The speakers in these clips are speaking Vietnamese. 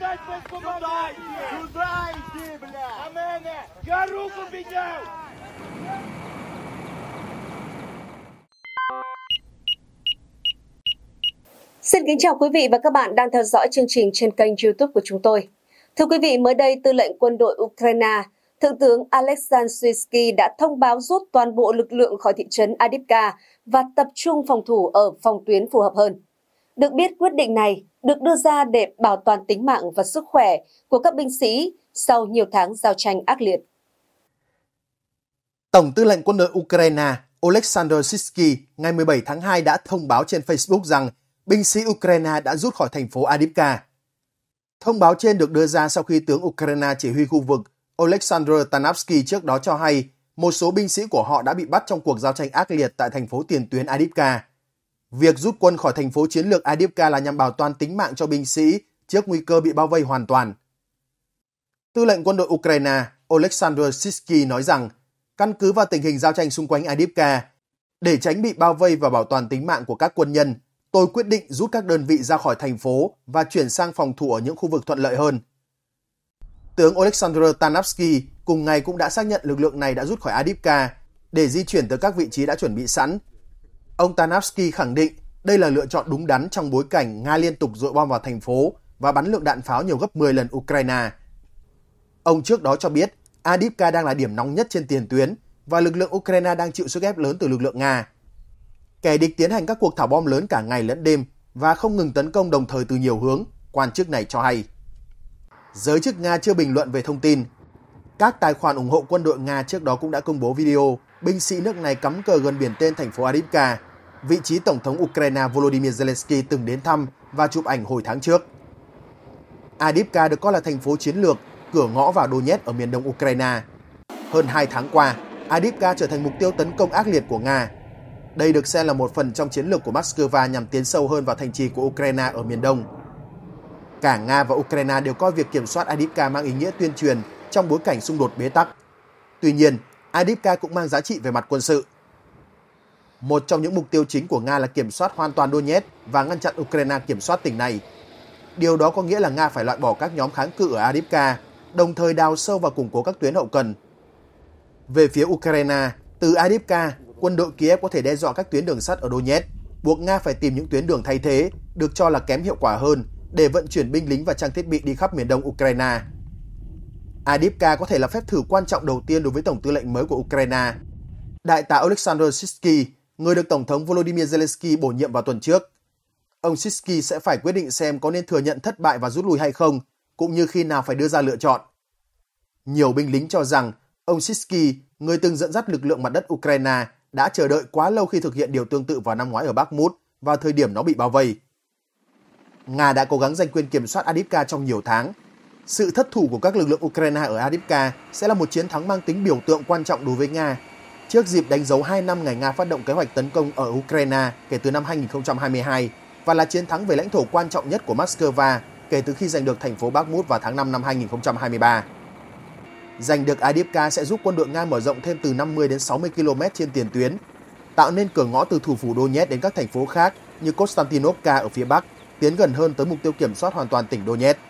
дать без команди! Сюди йди, бля! На Я руку підняв! Xin kính chào quý vị và các bạn đang theo dõi chương trình trên kênh youtube của chúng tôi. Thưa quý vị, mới đây tư lệnh quân đội Ukraine, Thượng tướng Alexander Swisky đã thông báo rút toàn bộ lực lượng khỏi thị trấn Adipka và tập trung phòng thủ ở phòng tuyến phù hợp hơn. Được biết quyết định này được đưa ra để bảo toàn tính mạng và sức khỏe của các binh sĩ sau nhiều tháng giao tranh ác liệt. Tổng tư lệnh quân đội Ukraine Oleksandr Sisky ngày 17 tháng 2 đã thông báo trên Facebook rằng binh sĩ Ukraine đã rút khỏi thành phố Adivka. Thông báo trên được đưa ra sau khi tướng Ukraine chỉ huy khu vực Oleksandr Tanavsky trước đó cho hay một số binh sĩ của họ đã bị bắt trong cuộc giao tranh ác liệt tại thành phố tiền tuyến Adivka. Việc rút quân khỏi thành phố chiến lược Adipka là nhằm bảo toàn tính mạng cho binh sĩ trước nguy cơ bị bao vây hoàn toàn. Tư lệnh quân đội Ukraine Oleksandr Sisky nói rằng, căn cứ vào tình hình giao tranh xung quanh Adipka, để tránh bị bao vây và bảo toàn tính mạng của các quân nhân, tôi quyết định rút các đơn vị ra khỏi thành phố và chuyển sang phòng thủ ở những khu vực thuận lợi hơn. Tướng Oleksandr Tanavsky cùng ngày cũng đã xác nhận lực lượng này đã rút khỏi Adipka để di chuyển tới các vị trí đã chuẩn bị sẵn Ông Tanavsky khẳng định đây là lựa chọn đúng đắn trong bối cảnh Nga liên tục dội bom vào thành phố và bắn lượng đạn pháo nhiều gấp 10 lần Ukraine. Ông trước đó cho biết Adipka đang là điểm nóng nhất trên tiền tuyến và lực lượng Ukraine đang chịu sức ép lớn từ lực lượng Nga. Kẻ địch tiến hành các cuộc thả bom lớn cả ngày lẫn đêm và không ngừng tấn công đồng thời từ nhiều hướng, quan chức này cho hay. Giới chức Nga chưa bình luận về thông tin. Các tài khoản ủng hộ quân đội Nga trước đó cũng đã công bố video binh sĩ nước này cắm cờ gần biển tên thành phố Adipka vị trí Tổng thống Ukraine Volodymyr Zelensky từng đến thăm và chụp ảnh hồi tháng trước. Adipka được coi là thành phố chiến lược, cửa ngõ vào Donetsk ở miền đông Ukraine. Hơn 2 tháng qua, Adipka trở thành mục tiêu tấn công ác liệt của Nga. Đây được xem là một phần trong chiến lược của Moscow nhằm tiến sâu hơn vào thành trì của Ukraine ở miền đông. Cả Nga và Ukraine đều coi việc kiểm soát Adipka mang ý nghĩa tuyên truyền trong bối cảnh xung đột bế tắc. Tuy nhiên, Adipka cũng mang giá trị về mặt quân sự một trong những mục tiêu chính của Nga là kiểm soát hoàn toàn Donetsk và ngăn chặn Ukraine kiểm soát tỉnh này. Điều đó có nghĩa là Nga phải loại bỏ các nhóm kháng cự ở Adipka, đồng thời đào sâu và củng cố các tuyến hậu cần. Về phía Ukraine, từ Adipka, quân đội Kiev có thể đe dọa các tuyến đường sắt ở Donetsk, buộc Nga phải tìm những tuyến đường thay thế, được cho là kém hiệu quả hơn, để vận chuyển binh lính và trang thiết bị đi khắp miền đông Ukraine. Adipka có thể là phép thử quan trọng đầu tiên đối với Tổng tư lệnh mới của Ukraine. Đại tá Alexander Sisky người được Tổng thống Volodymyr Zelensky bổ nhiệm vào tuần trước. Ông Sisky sẽ phải quyết định xem có nên thừa nhận thất bại và rút lui hay không, cũng như khi nào phải đưa ra lựa chọn. Nhiều binh lính cho rằng ông Sisky, người từng dẫn dắt lực lượng mặt đất Ukraine, đã chờ đợi quá lâu khi thực hiện điều tương tự vào năm ngoái ở Bakhmut vào thời điểm nó bị bao vây. Nga đã cố gắng giành quyền kiểm soát Adipka trong nhiều tháng. Sự thất thủ của các lực lượng Ukraine ở Adipka sẽ là một chiến thắng mang tính biểu tượng quan trọng đối với Nga trước dịp đánh dấu 2 năm ngày Nga phát động kế hoạch tấn công ở Ukraine kể từ năm 2022 và là chiến thắng về lãnh thổ quan trọng nhất của Moscow kể từ khi giành được thành phố Bakhmut vào tháng 5 năm 2023. Giành được Adivka sẽ giúp quân đội Nga mở rộng thêm từ 50 đến 60 km trên tiền tuyến, tạo nên cửa ngõ từ thủ phủ Donetsk đến các thành phố khác như Konstantinovka ở phía Bắc, tiến gần hơn tới mục tiêu kiểm soát hoàn toàn tỉnh Donetsk.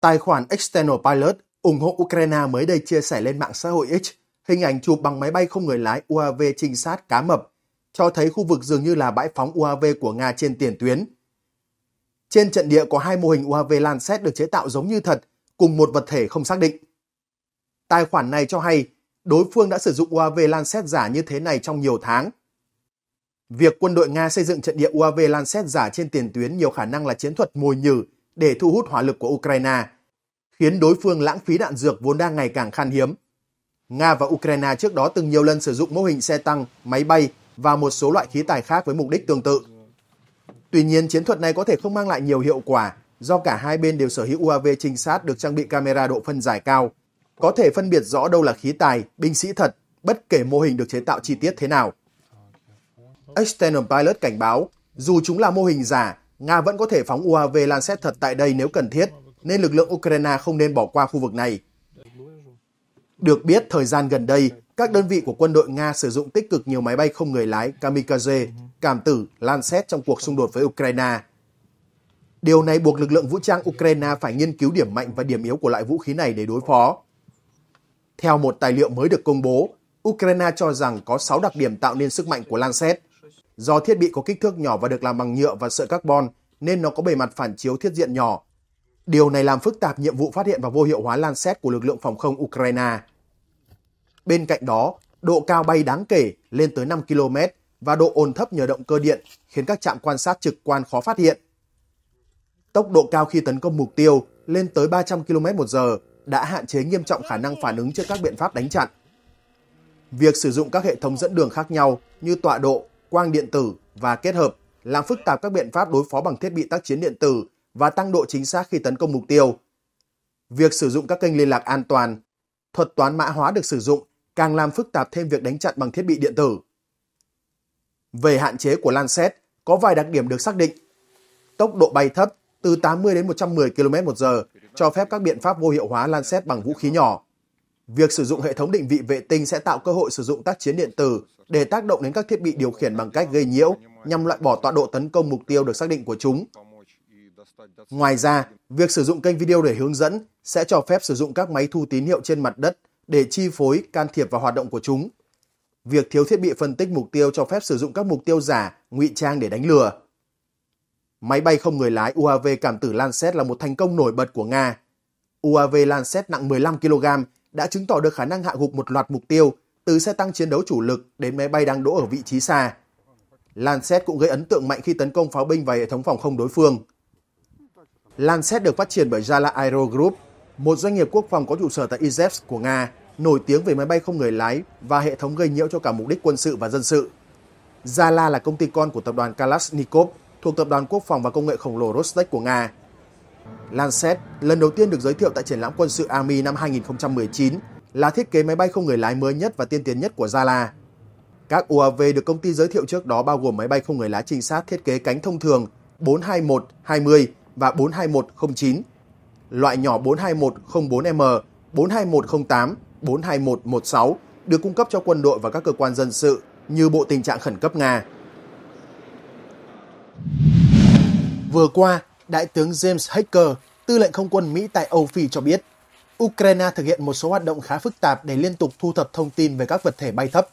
Tài khoản External Pilot ủng hộ Ukraine mới đây chia sẻ lên mạng xã hội X hình ảnh chụp bằng máy bay không người lái UAV trinh sát cá mập, cho thấy khu vực dường như là bãi phóng UAV của Nga trên tiền tuyến. Trên trận địa có hai mô hình UAV Lancet được chế tạo giống như thật, cùng một vật thể không xác định. Tài khoản này cho hay đối phương đã sử dụng UAV Lancet giả như thế này trong nhiều tháng. Việc quân đội Nga xây dựng trận địa UAV Lancet giả trên tiền tuyến nhiều khả năng là chiến thuật mồi nhử để thu hút hỏa lực của Ukraine – khiến đối phương lãng phí đạn dược vốn đang ngày càng khan hiếm. Nga và Ukraine trước đó từng nhiều lần sử dụng mô hình xe tăng, máy bay và một số loại khí tài khác với mục đích tương tự. Tuy nhiên, chiến thuật này có thể không mang lại nhiều hiệu quả do cả hai bên đều sở hữu UAV trinh sát được trang bị camera độ phân giải cao, có thể phân biệt rõ đâu là khí tài, binh sĩ thật, bất kể mô hình được chế tạo chi tiết thế nào. External Pilot cảnh báo, dù chúng là mô hình giả, Nga vẫn có thể phóng UAV lan Lancet thật tại đây nếu cần thiết nên lực lượng Ukraine không nên bỏ qua khu vực này. Được biết, thời gian gần đây, các đơn vị của quân đội Nga sử dụng tích cực nhiều máy bay không người lái kamikaze, cảm tử, lan Lancet trong cuộc xung đột với Ukraine. Điều này buộc lực lượng vũ trang Ukraine phải nghiên cứu điểm mạnh và điểm yếu của loại vũ khí này để đối phó. Theo một tài liệu mới được công bố, Ukraine cho rằng có 6 đặc điểm tạo nên sức mạnh của Lancet. Do thiết bị có kích thước nhỏ và được làm bằng nhựa và sợi carbon, nên nó có bề mặt phản chiếu thiết diện nhỏ, Điều này làm phức tạp nhiệm vụ phát hiện và vô hiệu hóa lan Lancet của lực lượng phòng không Ukraine. Bên cạnh đó, độ cao bay đáng kể lên tới 5 km và độ ồn thấp nhờ động cơ điện khiến các trạm quan sát trực quan khó phát hiện. Tốc độ cao khi tấn công mục tiêu lên tới 300 km một giờ đã hạn chế nghiêm trọng khả năng phản ứng trước các biện pháp đánh chặn. Việc sử dụng các hệ thống dẫn đường khác nhau như tọa độ, quang điện tử và kết hợp làm phức tạp các biện pháp đối phó bằng thiết bị tác chiến điện tử và tăng độ chính xác khi tấn công mục tiêu. Việc sử dụng các kênh liên lạc an toàn, thuật toán mã hóa được sử dụng càng làm phức tạp thêm việc đánh chặn bằng thiết bị điện tử. Về hạn chế của Lancet, có vài đặc điểm được xác định. Tốc độ bay thấp, từ 80 đến 110 km h cho phép các biện pháp vô hiệu hóa Lancet bằng vũ khí nhỏ. Việc sử dụng hệ thống định vị vệ tinh sẽ tạo cơ hội sử dụng tác chiến điện tử để tác động đến các thiết bị điều khiển bằng cách gây nhiễu nhằm loại bỏ tọa độ tấn công mục tiêu được xác định của chúng Ngoài ra, việc sử dụng kênh video để hướng dẫn sẽ cho phép sử dụng các máy thu tín hiệu trên mặt đất để chi phối, can thiệp vào hoạt động của chúng. Việc thiếu thiết bị phân tích mục tiêu cho phép sử dụng các mục tiêu giả, ngụy trang để đánh lừa. Máy bay không người lái UAV cảm tử Lancet là một thành công nổi bật của Nga. UAV Lancet nặng 15 kg đã chứng tỏ được khả năng hạ gục một loạt mục tiêu, từ xe tăng chiến đấu chủ lực đến máy bay đang đỗ ở vị trí xa. Lancet cũng gây ấn tượng mạnh khi tấn công pháo binh và hệ thống phòng không đối phương. Lancet được phát triển bởi Jala Aero Group, một doanh nghiệp quốc phòng có trụ sở tại Izevsk của Nga, nổi tiếng về máy bay không người lái và hệ thống gây nhiễu cho cả mục đích quân sự và dân sự. Zala là công ty con của tập đoàn Kalashnikov thuộc tập đoàn quốc phòng và công nghệ khổng lồ Rostec của Nga. Lancet lần đầu tiên được giới thiệu tại triển lãm quân sự Army năm 2019 là thiết kế máy bay không người lái mới nhất và tiên tiến nhất của Zala. Các UAV được công ty giới thiệu trước đó bao gồm máy bay không người lái trinh sát thiết kế cánh thông thường 421, 20 và 42109, loại nhỏ 42104M, 42108, 42116 được cung cấp cho quân đội và các cơ quan dân sự như Bộ Tình trạng Khẩn cấp Nga. Vừa qua, Đại tướng James Hacker, tư lệnh không quân Mỹ tại Âu Phi cho biết, Ukraine thực hiện một số hoạt động khá phức tạp để liên tục thu thập thông tin về các vật thể bay thấp.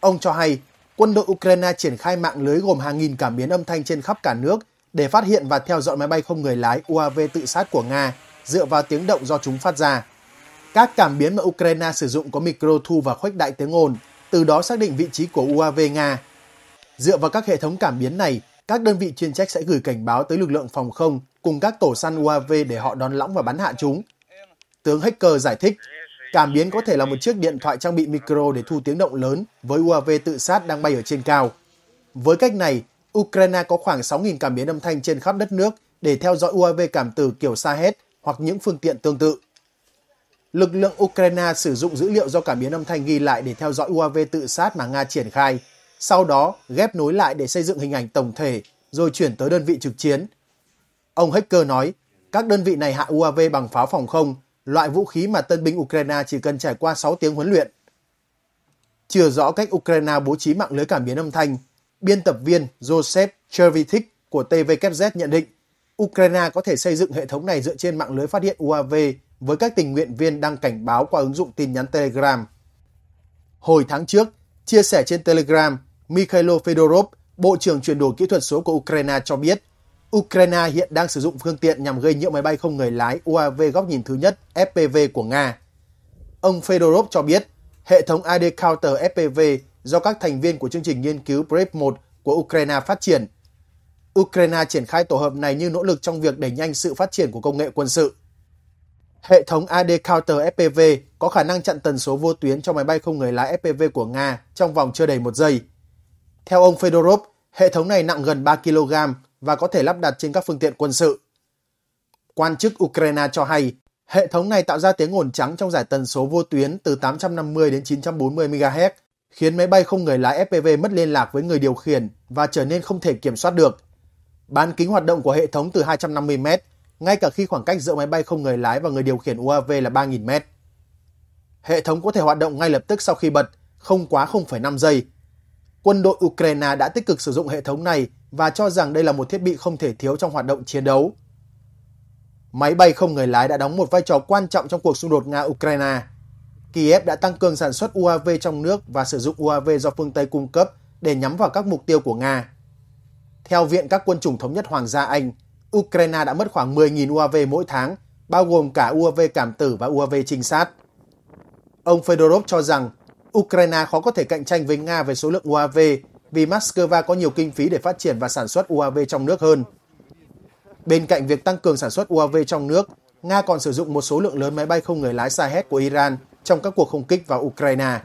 Ông cho hay, quân đội Ukraine triển khai mạng lưới gồm hàng nghìn cảm biến âm thanh trên khắp cả nước để phát hiện và theo dõi máy bay không người lái UAV tự sát của Nga dựa vào tiếng động do chúng phát ra. Các cảm biến mà Ukraine sử dụng có micro thu và khuếch đại tiếng ồn, từ đó xác định vị trí của UAV Nga. Dựa vào các hệ thống cảm biến này, các đơn vị chuyên trách sẽ gửi cảnh báo tới lực lượng phòng không cùng các tổ săn UAV để họ đón lõng và bắn hạ chúng. Tướng Hacker giải thích, cảm biến có thể là một chiếc điện thoại trang bị micro để thu tiếng động lớn với UAV tự sát đang bay ở trên cao. Với cách này, Ukraine có khoảng 6.000 cảm biến âm thanh trên khắp đất nước để theo dõi UAV cảm từ kiểu Sahed hoặc những phương tiện tương tự. Lực lượng Ukraine sử dụng dữ liệu do cảm biến âm thanh ghi lại để theo dõi UAV tự sát mà Nga triển khai, sau đó ghép nối lại để xây dựng hình ảnh tổng thể rồi chuyển tới đơn vị trực chiến. Ông Hacker nói, các đơn vị này hạ UAV bằng pháo phòng không, loại vũ khí mà tân binh Ukraine chỉ cần trải qua 6 tiếng huấn luyện. Chưa rõ cách Ukraine bố trí mạng lưới cảm biến âm thanh, Biên tập viên Joseph Chervitik của TVKZ nhận định Ukraine có thể xây dựng hệ thống này dựa trên mạng lưới phát hiện UAV với các tình nguyện viên đăng cảnh báo qua ứng dụng tin nhắn Telegram. Hồi tháng trước, chia sẻ trên Telegram, Mikhailo Fedorov, Bộ trưởng chuyển đổi kỹ thuật số của Ukraine cho biết, Ukraine hiện đang sử dụng phương tiện nhằm gây nhiễu máy bay không người lái UAV góc nhìn thứ nhất FPV của Nga. Ông Fedorov cho biết, hệ thống ID Counter FPV do các thành viên của chương trình nghiên cứu PREP 1 của Ukraine phát triển. Ukraine triển khai tổ hợp này như nỗ lực trong việc đẩy nhanh sự phát triển của công nghệ quân sự. Hệ thống AD Counter FPV có khả năng chặn tần số vô tuyến cho máy bay không người lái FPV của Nga trong vòng chưa đầy một giây. Theo ông Fedorov, hệ thống này nặng gần 3 kg và có thể lắp đặt trên các phương tiện quân sự. Quan chức Ukraine cho hay, hệ thống này tạo ra tiếng ồn trắng trong giải tần số vô tuyến từ 850 đến 940 MHz khiến máy bay không người lái FPV mất liên lạc với người điều khiển và trở nên không thể kiểm soát được. Bán kính hoạt động của hệ thống từ 250m, ngay cả khi khoảng cách giữa máy bay không người lái và người điều khiển UAV là 3.000m. Hệ thống có thể hoạt động ngay lập tức sau khi bật, không quá 0,5 giây. Quân đội Ukraine đã tích cực sử dụng hệ thống này và cho rằng đây là một thiết bị không thể thiếu trong hoạt động chiến đấu. Máy bay không người lái đã đóng một vai trò quan trọng trong cuộc xung đột Nga-Ukraine. Kiev đã tăng cường sản xuất UAV trong nước và sử dụng UAV do phương Tây cung cấp để nhắm vào các mục tiêu của Nga. Theo Viện các quân chủng thống nhất Hoàng gia Anh, Ukraine đã mất khoảng 10.000 UAV mỗi tháng, bao gồm cả UAV cảm tử và UAV trinh sát. Ông Fedorov cho rằng Ukraine khó có thể cạnh tranh với Nga về số lượng UAV vì Moscow có nhiều kinh phí để phát triển và sản xuất UAV trong nước hơn. Bên cạnh việc tăng cường sản xuất UAV trong nước, Nga còn sử dụng một số lượng lớn máy bay không người lái Shahed của Iran trong các cuộc không kích vào Ukraine